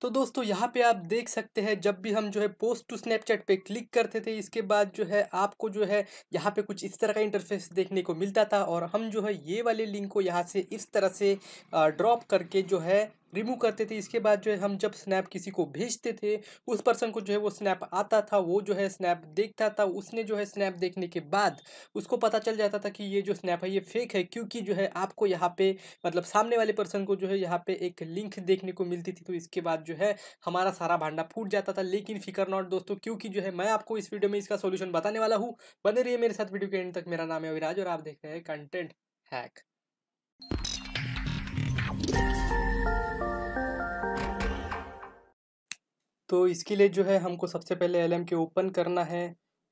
तो दोस्तों यहाँ पे आप देख सकते हैं जब भी हम जो है पोस्ट टू स्नैपचैट पे क्लिक करते थे इसके बाद जो है आपको जो है यहाँ पे कुछ इस तरह का इंटरफेस देखने को मिलता था और हम जो है ये वाले लिंक को यहाँ से इस तरह से ड्रॉप करके जो है रिमूव करते थे इसके बाद जो है हम जब स्नैप किसी को भेजते थे उस पर्सन को जो है वो स्नैप आता था वो जो है स्नैप देखता था उसने जो है स्नैप देखने के बाद उसको पता चल जाता था कि ये जो स्नैप है ये फेक है क्योंकि जो है आपको यहाँ पे मतलब सामने वाले पर्सन को जो है यहाँ पे एक लिंक देखने को मिलती थी तो इसके बाद जो है हमारा सारा भांडा फूट जाता था लेकिन फिकर नॉट दोस्तों क्योंकि जो है मैं आपको इस वीडियो में इसका सोल्यूशन बताने वाला हूँ बने रही मेरे साथ वीडियो के एंड तक मेरा नाम है अविराज और आप देख रहे हैं कंटेंट हैक तो इसके लिए जो है हमको सबसे पहले एल के ओपन करना है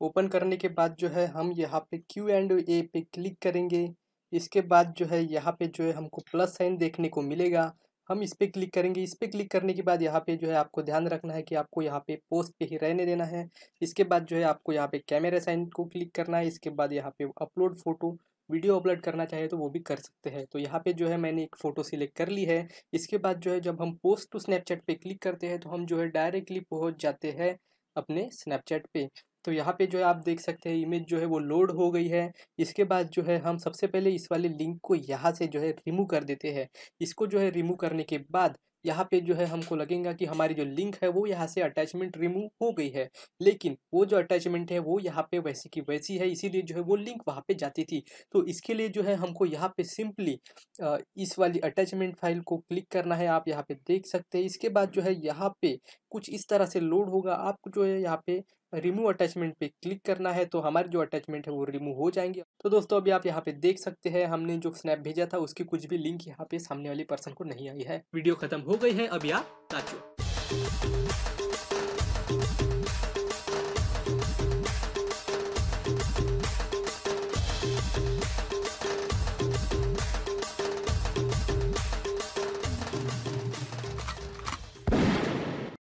ओपन करने के बाद जो है हम यहाँ पे क्यू एंड ए पे क्लिक करेंगे इसके बाद जो है यहाँ पे जो है हमको प्लस साइन देखने को मिलेगा हम इस पर क्लिक करेंगे इस पर क्लिक करने के बाद यहाँ पे जो है आपको ध्यान रखना है कि आपको यहाँ पे पोस्ट पे ही रहने देना है इसके बाद जो है आपको यहाँ पे कैमरा साइन को क्लिक करना है इसके बाद यहाँ पे अपलोड फोटो वीडियो अपलोड करना चाहे तो वो भी कर सकते हैं तो यहाँ पे जो है मैंने एक फ़ोटो सिलेक्ट कर ली है इसके बाद जो है जब हम पोस्ट टू स्नैपचैट पे क्लिक करते हैं तो हम जो है डायरेक्टली पहुँच जाते हैं अपने स्नैपचैट पे तो यहाँ पे जो है आप देख सकते हैं इमेज जो है वो लोड हो गई है इसके बाद जो है हम सबसे पहले इस वाले लिंक को यहाँ से जो है रिमूव कर देते हैं इसको जो है रिमूव करने के बाद यहाँ पे जो है हमको लगेगा कि हमारी जो लिंक है वो यहाँ से अटैचमेंट रिमूव हो गई है लेकिन वो जो अटैचमेंट है वो यहाँ पे वैसी की वैसी है इसीलिए जो है वो लिंक वहाँ पे जाती थी तो इसके लिए जो है हमको यहाँ पे सिंपली इस वाली अटैचमेंट फाइल को क्लिक करना है आप यहाँ पे देख सकते हैं इसके बाद जो है यहाँ पे कुछ इस तरह से लोड होगा आपको जो है यहाँ पे रिमूव अटैचमेंट पे क्लिक करना है तो हमारे जो अटैचमेंट है वो रिमूव हो जाएंगे तो दोस्तों अभी आप यहाँ पे देख सकते हैं हमने जो स्नैप भेजा था उसकी कुछ भी लिंक यहाँ पे सामने वाली पर्सन को नहीं आई है वीडियो खत्म हो गई है अभी आप